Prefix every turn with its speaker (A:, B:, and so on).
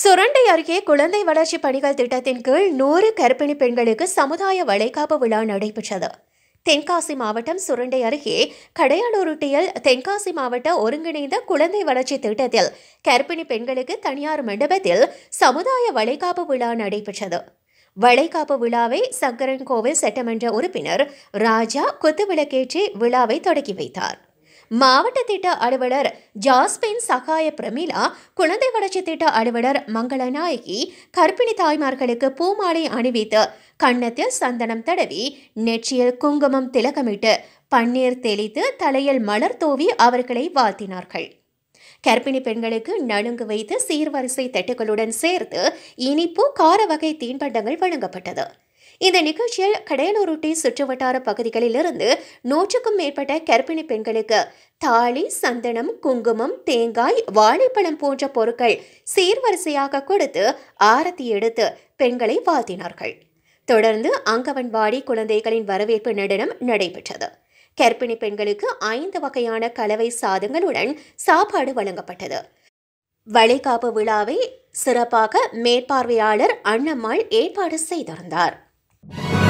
A: சுரண்டை அருகே குழந்தை வளர்ச்சி பணிகள் திட்டத்தின் கீழ் நூறு கர்ப்பிணி பெண்களுக்கு சமுதாய வளைகாப்பு விழா நடைபெற்றது தென்காசி மாவட்டம் சுரண்டை அருகே கடையாளூருட்டியில் தென்காசி மாவட்ட ஒருங்கிணைந்த குழந்தை வளர்ச்சி திட்டத்தில் கர்ப்பிணி பெண்களுக்கு தனியார் மண்டபத்தில் சமுதாய வளைகாப்பு விழா நடைபெற்றது வளைகாப்பு விழாவை சங்கரன் கோவில் சட்டமன்ற உறுப்பினர் ராஜா குத்துவிளக்கேற்றி விழாவை தொடக்கி வைத்தார் மாவட்ட திட்ட அலுவலர் ஜாஸ்பின் சகாய பிரமிளா குழந்தை வளர்ச்சி திட்ட அலுவலர் மங்களநாயகி கர்ப்பிணி தாய்மார்களுக்கு பூமாலை அணிவித்து கண்ணத்தில் சந்தனம் தடவி நெற்றியில் குங்குமம் திலகமிட்டு பன்னீர் தெளித்து தலையில் மலர் தூவி அவர்களை வாழ்த்தினார்கள் கர்ப்பிணி பெண்களுக்கு நலுங்கு வைத்து சீர்வரிசை தட்டுகளுடன் சேர்த்து இனிப்பு கார வகை தீன்பண்டங்கள் வழங்கப்பட்டது இந்த நிகழ்ச்சியில் கடையலூரொட்டி சுற்றுவட்டார பகுதிகளிலிருந்து நூற்றுக்கும் மேற்பட்ட கர்ப்பிணி பெண்களுக்கு தாலி சந்தனம் குங்குமம் தேங்காய் வாழைப்பழம் போன்ற பொருட்கள் சீர்வரிசையாக கொடுத்து ஆரத்தி எடுத்து பெண்களை வாழ்த்தினார்கள் தொடர்ந்து அங்கவன்வாடி குழந்தைகளின் வரவேற்பு நடனம் நடைபெற்றது கர்ப்பிணி பெண்களுக்கு ஐந்து வகையான கலவை சாதங்களுடன் சாப்பாடு வழங்கப்பட்டது வளைகாப்பு விழாவை சிறப்பாக மேற்பார்வையாளர் அண்ணம்மாள் ஏற்பாடு செய்திருந்தார் Bye.